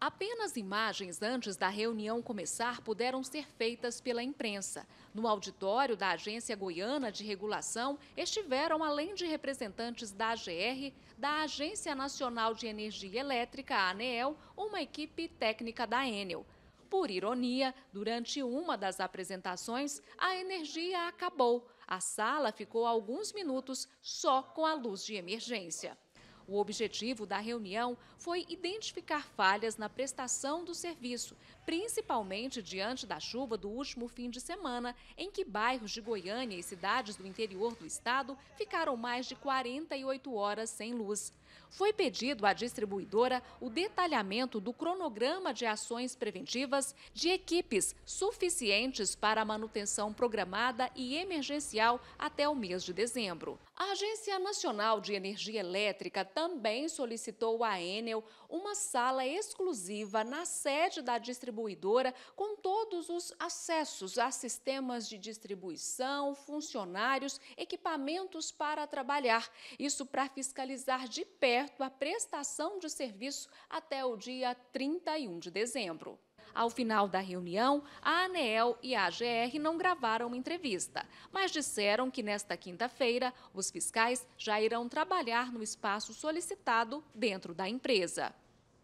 Apenas imagens antes da reunião começar puderam ser feitas pela imprensa. No auditório da Agência Goiana de Regulação estiveram, além de representantes da AGR, da Agência Nacional de Energia Elétrica, ANEEL, uma equipe técnica da Enel. Por ironia, durante uma das apresentações, a energia acabou. A sala ficou alguns minutos só com a luz de emergência. O objetivo da reunião foi identificar falhas na prestação do serviço, principalmente diante da chuva do último fim de semana, em que bairros de Goiânia e cidades do interior do estado ficaram mais de 48 horas sem luz. Foi pedido à distribuidora o detalhamento do cronograma de ações preventivas de equipes suficientes para a manutenção programada e emergencial até o mês de dezembro. A Agência Nacional de Energia Elétrica também solicitou à Enel uma sala exclusiva na sede da distribuidora com todos os acessos a sistemas de distribuição, funcionários, equipamentos para trabalhar. Isso para fiscalizar de perto a prestação de serviço até o dia 31 de dezembro. Ao final da reunião, a ANEEL e a AGR não gravaram uma entrevista, mas disseram que nesta quinta-feira os fiscais já irão trabalhar no espaço solicitado dentro da empresa.